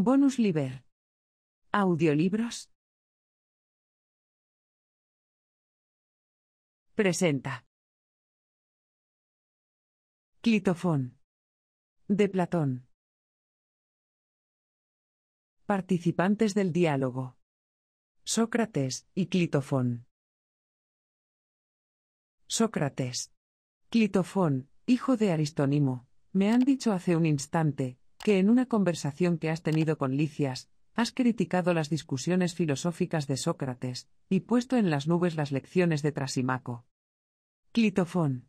Bonus Liber. Audiolibros. Presenta. Clitofón. De Platón. Participantes del diálogo. Sócrates y Clitofón. Sócrates. Clitofón, hijo de Aristónimo, me han dicho hace un instante, que en una conversación que has tenido con Licias, has criticado las discusiones filosóficas de Sócrates, y puesto en las nubes las lecciones de Trasimaco. Clitofón.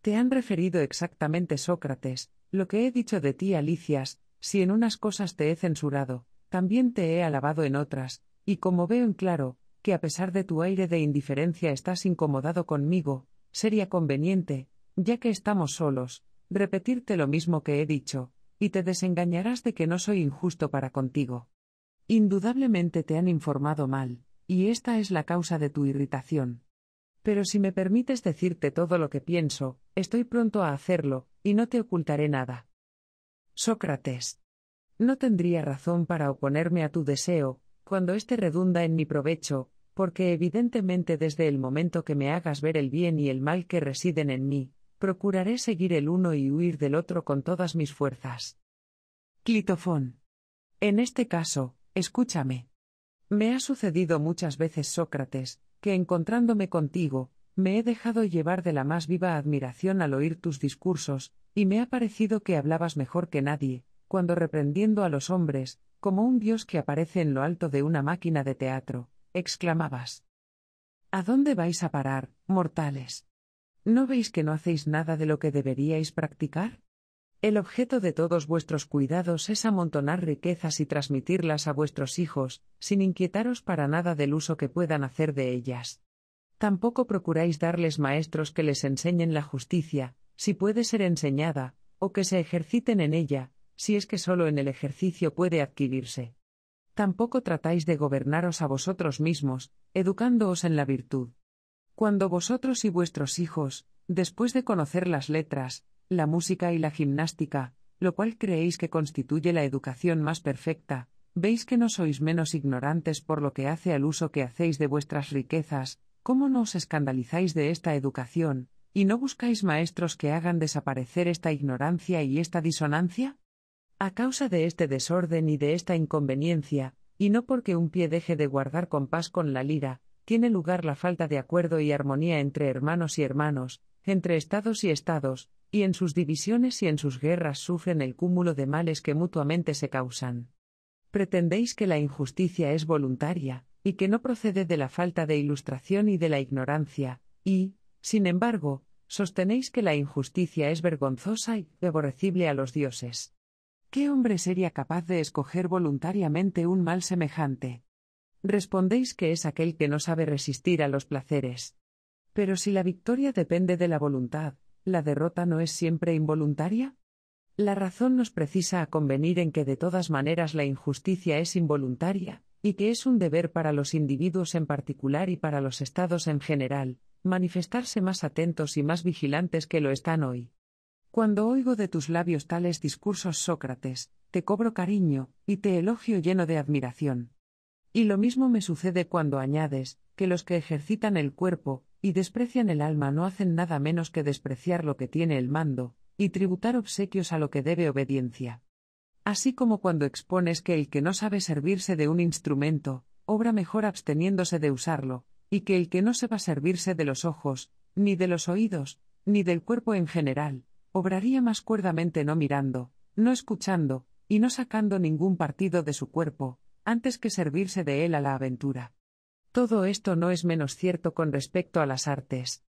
Te han referido exactamente Sócrates, lo que he dicho de ti, a Licias, si en unas cosas te he censurado, también te he alabado en otras, y como veo en claro, que a pesar de tu aire de indiferencia estás incomodado conmigo, sería conveniente, ya que estamos solos, repetirte lo mismo que he dicho, y te desengañarás de que no soy injusto para contigo. Indudablemente te han informado mal, y esta es la causa de tu irritación. Pero si me permites decirte todo lo que pienso, estoy pronto a hacerlo, y no te ocultaré nada. Sócrates. No tendría razón para oponerme a tu deseo, cuando éste redunda en mi provecho, porque evidentemente desde el momento que me hagas ver el bien y el mal que residen en mí, Procuraré seguir el uno y huir del otro con todas mis fuerzas. Clitofón. En este caso, escúchame. Me ha sucedido muchas veces, Sócrates, que encontrándome contigo, me he dejado llevar de la más viva admiración al oír tus discursos, y me ha parecido que hablabas mejor que nadie, cuando reprendiendo a los hombres, como un dios que aparece en lo alto de una máquina de teatro, exclamabas. ¿A dónde vais a parar, mortales? ¿No veis que no hacéis nada de lo que deberíais practicar? El objeto de todos vuestros cuidados es amontonar riquezas y transmitirlas a vuestros hijos, sin inquietaros para nada del uso que puedan hacer de ellas. Tampoco procuráis darles maestros que les enseñen la justicia, si puede ser enseñada, o que se ejerciten en ella, si es que solo en el ejercicio puede adquirirse. Tampoco tratáis de gobernaros a vosotros mismos, educándoos en la virtud. Cuando vosotros y vuestros hijos, después de conocer las letras, la música y la gimnástica, lo cual creéis que constituye la educación más perfecta, veis que no sois menos ignorantes por lo que hace al uso que hacéis de vuestras riquezas, ¿cómo no os escandalizáis de esta educación, y no buscáis maestros que hagan desaparecer esta ignorancia y esta disonancia? A causa de este desorden y de esta inconveniencia, y no porque un pie deje de guardar compás con la lira, tiene lugar la falta de acuerdo y armonía entre hermanos y hermanos, entre estados y estados, y en sus divisiones y en sus guerras sufren el cúmulo de males que mutuamente se causan. Pretendéis que la injusticia es voluntaria, y que no procede de la falta de ilustración y de la ignorancia, y, sin embargo, sostenéis que la injusticia es vergonzosa y aborrecible a los dioses. ¿Qué hombre sería capaz de escoger voluntariamente un mal semejante? Respondéis que es aquel que no sabe resistir a los placeres. Pero si la victoria depende de la voluntad, ¿la derrota no es siempre involuntaria? La razón nos precisa a convenir en que de todas maneras la injusticia es involuntaria, y que es un deber para los individuos en particular y para los estados en general, manifestarse más atentos y más vigilantes que lo están hoy. Cuando oigo de tus labios tales discursos, Sócrates, te cobro cariño, y te elogio lleno de admiración. Y lo mismo me sucede cuando añades, que los que ejercitan el cuerpo, y desprecian el alma no hacen nada menos que despreciar lo que tiene el mando, y tributar obsequios a lo que debe obediencia. Así como cuando expones que el que no sabe servirse de un instrumento, obra mejor absteniéndose de usarlo, y que el que no se va a servirse de los ojos, ni de los oídos, ni del cuerpo en general, obraría más cuerdamente no mirando, no escuchando, y no sacando ningún partido de su cuerpo, antes que servirse de él a la aventura. Todo esto no es menos cierto con respecto a las artes.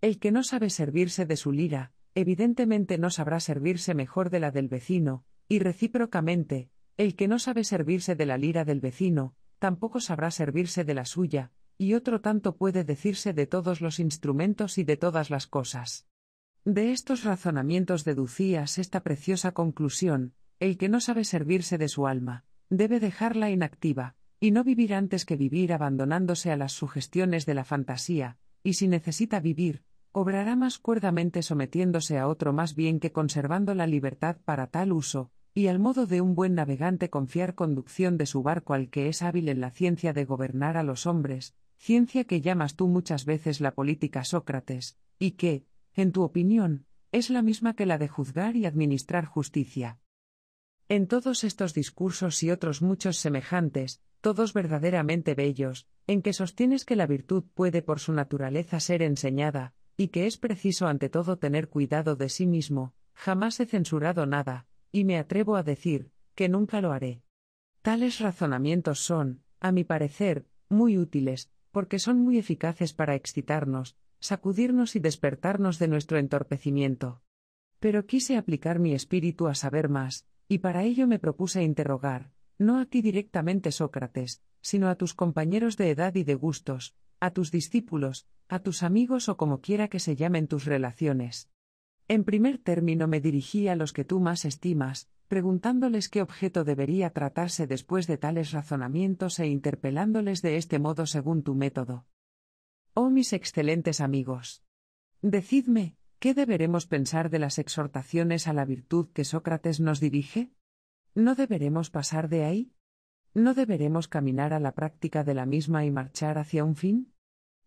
El que no sabe servirse de su lira, evidentemente no sabrá servirse mejor de la del vecino, y recíprocamente, el que no sabe servirse de la lira del vecino, tampoco sabrá servirse de la suya, y otro tanto puede decirse de todos los instrumentos y de todas las cosas. De estos razonamientos deducías esta preciosa conclusión, el que no sabe servirse de su alma, debe dejarla inactiva, y no vivir antes que vivir abandonándose a las sugestiones de la fantasía, y si necesita vivir, obrará más cuerdamente sometiéndose a otro más bien que conservando la libertad para tal uso, y al modo de un buen navegante confiar conducción de su barco al que es hábil en la ciencia de gobernar a los hombres, ciencia que llamas tú muchas veces la política Sócrates, y que, en tu opinión, es la misma que la de juzgar y administrar justicia. En todos estos discursos y otros muchos semejantes, todos verdaderamente bellos, en que sostienes que la virtud puede por su naturaleza ser enseñada, y que es preciso ante todo tener cuidado de sí mismo, jamás he censurado nada, y me atrevo a decir, que nunca lo haré. Tales razonamientos son, a mi parecer, muy útiles, porque son muy eficaces para excitarnos, sacudirnos y despertarnos de nuestro entorpecimiento. Pero quise aplicar mi espíritu a saber más, y para ello me propuse interrogar, no a ti directamente Sócrates, sino a tus compañeros de edad y de gustos, a tus discípulos, a tus amigos o como quiera que se llamen tus relaciones. En primer término me dirigí a los que tú más estimas, preguntándoles qué objeto debería tratarse después de tales razonamientos e interpelándoles de este modo según tu método. Oh mis excelentes amigos. Decidme, ¿Qué deberemos pensar de las exhortaciones a la virtud que Sócrates nos dirige? ¿No deberemos pasar de ahí? ¿No deberemos caminar a la práctica de la misma y marchar hacia un fin?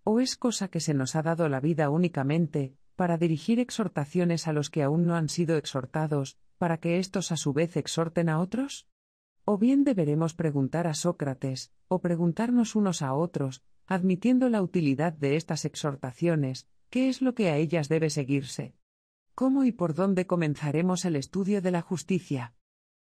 ¿O es cosa que se nos ha dado la vida únicamente, para dirigir exhortaciones a los que aún no han sido exhortados, para que éstos a su vez exhorten a otros? O bien deberemos preguntar a Sócrates, o preguntarnos unos a otros, admitiendo la utilidad de estas exhortaciones, ¿Qué es lo que a ellas debe seguirse? ¿Cómo y por dónde comenzaremos el estudio de la justicia?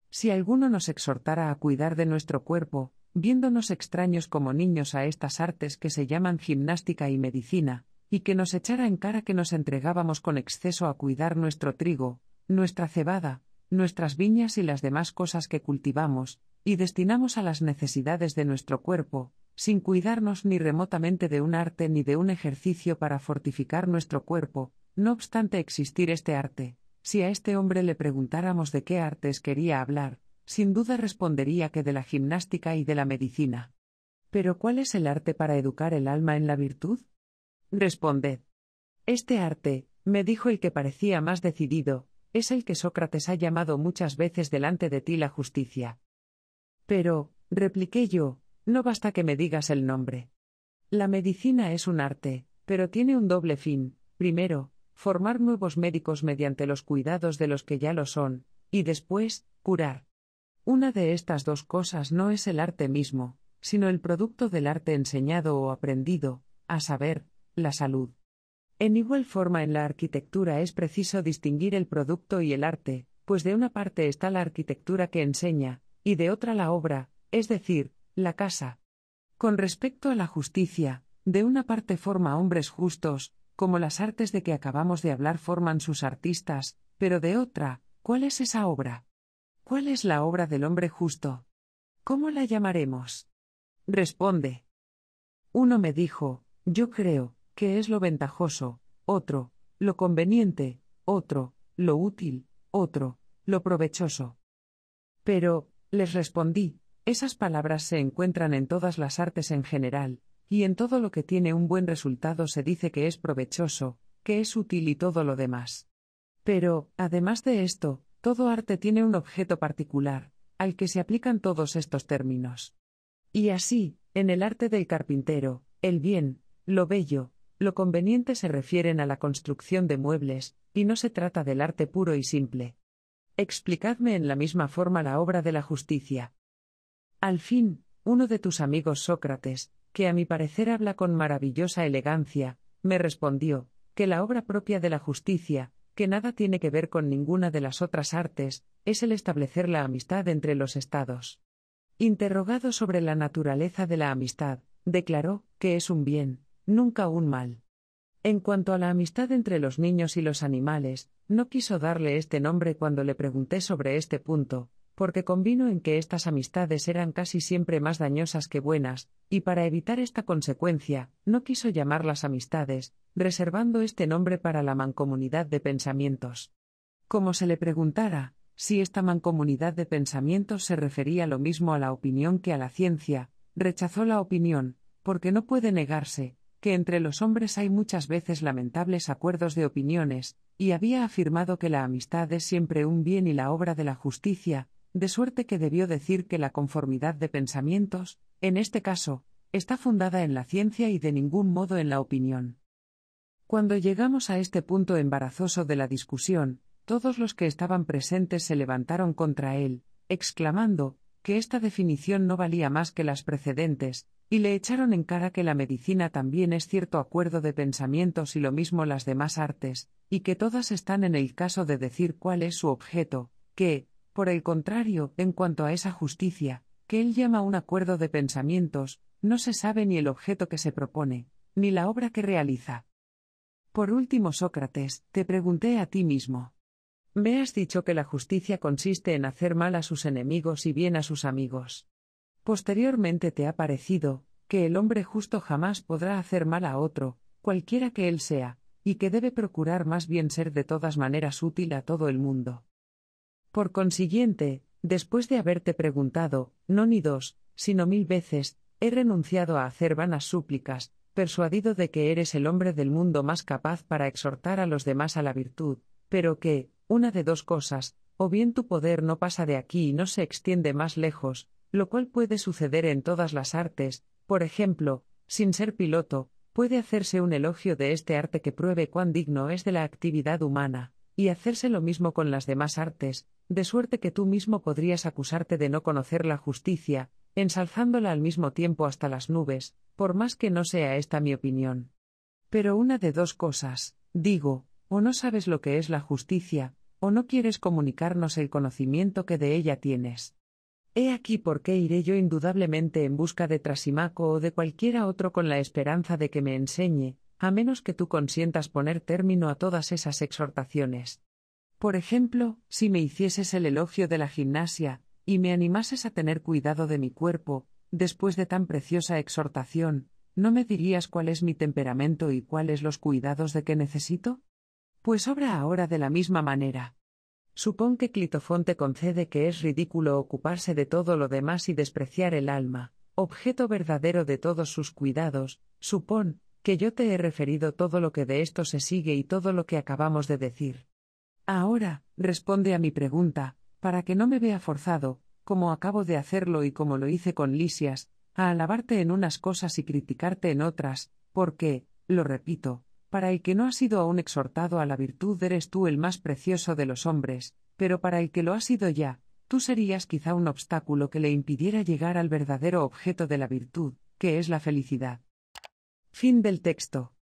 Si alguno nos exhortara a cuidar de nuestro cuerpo, viéndonos extraños como niños a estas artes que se llaman gimnástica y medicina, y que nos echara en cara que nos entregábamos con exceso a cuidar nuestro trigo, nuestra cebada, nuestras viñas y las demás cosas que cultivamos, y destinamos a las necesidades de nuestro cuerpo, sin cuidarnos ni remotamente de un arte ni de un ejercicio para fortificar nuestro cuerpo, no obstante existir este arte. Si a este hombre le preguntáramos de qué artes quería hablar, sin duda respondería que de la gimnástica y de la medicina. Pero ¿cuál es el arte para educar el alma en la virtud? Responded. Este arte, me dijo el que parecía más decidido, es el que Sócrates ha llamado muchas veces delante de ti la justicia. Pero, repliqué yo, no basta que me digas el nombre. La medicina es un arte, pero tiene un doble fin. Primero, formar nuevos médicos mediante los cuidados de los que ya lo son, y después, curar. Una de estas dos cosas no es el arte mismo, sino el producto del arte enseñado o aprendido, a saber, la salud. En igual forma en la arquitectura es preciso distinguir el producto y el arte, pues de una parte está la arquitectura que enseña, y de otra la obra, es decir, la casa. Con respecto a la justicia, de una parte forma hombres justos, como las artes de que acabamos de hablar forman sus artistas, pero de otra, ¿cuál es esa obra? ¿Cuál es la obra del hombre justo? ¿Cómo la llamaremos? Responde. Uno me dijo, yo creo, que es lo ventajoso, otro, lo conveniente, otro, lo útil, otro, lo provechoso. Pero, les respondí, esas palabras se encuentran en todas las artes en general, y en todo lo que tiene un buen resultado se dice que es provechoso, que es útil y todo lo demás. Pero, además de esto, todo arte tiene un objeto particular, al que se aplican todos estos términos. Y así, en el arte del carpintero, el bien, lo bello, lo conveniente se refieren a la construcción de muebles, y no se trata del arte puro y simple. Explicadme en la misma forma la obra de la justicia. Al fin, uno de tus amigos Sócrates, que a mi parecer habla con maravillosa elegancia, me respondió, que la obra propia de la justicia, que nada tiene que ver con ninguna de las otras artes, es el establecer la amistad entre los estados. Interrogado sobre la naturaleza de la amistad, declaró, que es un bien, nunca un mal. En cuanto a la amistad entre los niños y los animales, no quiso darle este nombre cuando le pregunté sobre este punto, porque convino en que estas amistades eran casi siempre más dañosas que buenas, y para evitar esta consecuencia, no quiso llamarlas amistades, reservando este nombre para la mancomunidad de pensamientos. Como se le preguntara, si esta mancomunidad de pensamientos se refería lo mismo a la opinión que a la ciencia, rechazó la opinión, porque no puede negarse, que entre los hombres hay muchas veces lamentables acuerdos de opiniones, y había afirmado que la amistad es siempre un bien y la obra de la justicia, de suerte que debió decir que la conformidad de pensamientos, en este caso, está fundada en la ciencia y de ningún modo en la opinión. Cuando llegamos a este punto embarazoso de la discusión, todos los que estaban presentes se levantaron contra él, exclamando, que esta definición no valía más que las precedentes, y le echaron en cara que la medicina también es cierto acuerdo de pensamientos y lo mismo las demás artes, y que todas están en el caso de decir cuál es su objeto, que, por el contrario, en cuanto a esa justicia, que él llama un acuerdo de pensamientos, no se sabe ni el objeto que se propone, ni la obra que realiza. Por último, Sócrates, te pregunté a ti mismo. Me has dicho que la justicia consiste en hacer mal a sus enemigos y bien a sus amigos. Posteriormente te ha parecido, que el hombre justo jamás podrá hacer mal a otro, cualquiera que él sea, y que debe procurar más bien ser de todas maneras útil a todo el mundo. Por consiguiente, después de haberte preguntado, no ni dos, sino mil veces, he renunciado a hacer vanas súplicas, persuadido de que eres el hombre del mundo más capaz para exhortar a los demás a la virtud, pero que, una de dos cosas, o bien tu poder no pasa de aquí y no se extiende más lejos, lo cual puede suceder en todas las artes, por ejemplo, sin ser piloto, puede hacerse un elogio de este arte que pruebe cuán digno es de la actividad humana y hacerse lo mismo con las demás artes, de suerte que tú mismo podrías acusarte de no conocer la justicia, ensalzándola al mismo tiempo hasta las nubes, por más que no sea esta mi opinión. Pero una de dos cosas, digo, o no sabes lo que es la justicia, o no quieres comunicarnos el conocimiento que de ella tienes. He aquí por qué iré yo indudablemente en busca de Trasimaco o de cualquiera otro con la esperanza de que me enseñe, a menos que tú consientas poner término a todas esas exhortaciones. Por ejemplo, si me hicieses el elogio de la gimnasia, y me animases a tener cuidado de mi cuerpo, después de tan preciosa exhortación, ¿no me dirías cuál es mi temperamento y cuáles los cuidados de que necesito? Pues obra ahora de la misma manera. Supón que Clitofonte concede que es ridículo ocuparse de todo lo demás y despreciar el alma, objeto verdadero de todos sus cuidados, supón, que yo te he referido todo lo que de esto se sigue y todo lo que acabamos de decir. Ahora, responde a mi pregunta, para que no me vea forzado, como acabo de hacerlo y como lo hice con Lisias, a alabarte en unas cosas y criticarte en otras, porque, lo repito, para el que no ha sido aún exhortado a la virtud eres tú el más precioso de los hombres, pero para el que lo ha sido ya, tú serías quizá un obstáculo que le impidiera llegar al verdadero objeto de la virtud, que es la felicidad. Fin del texto.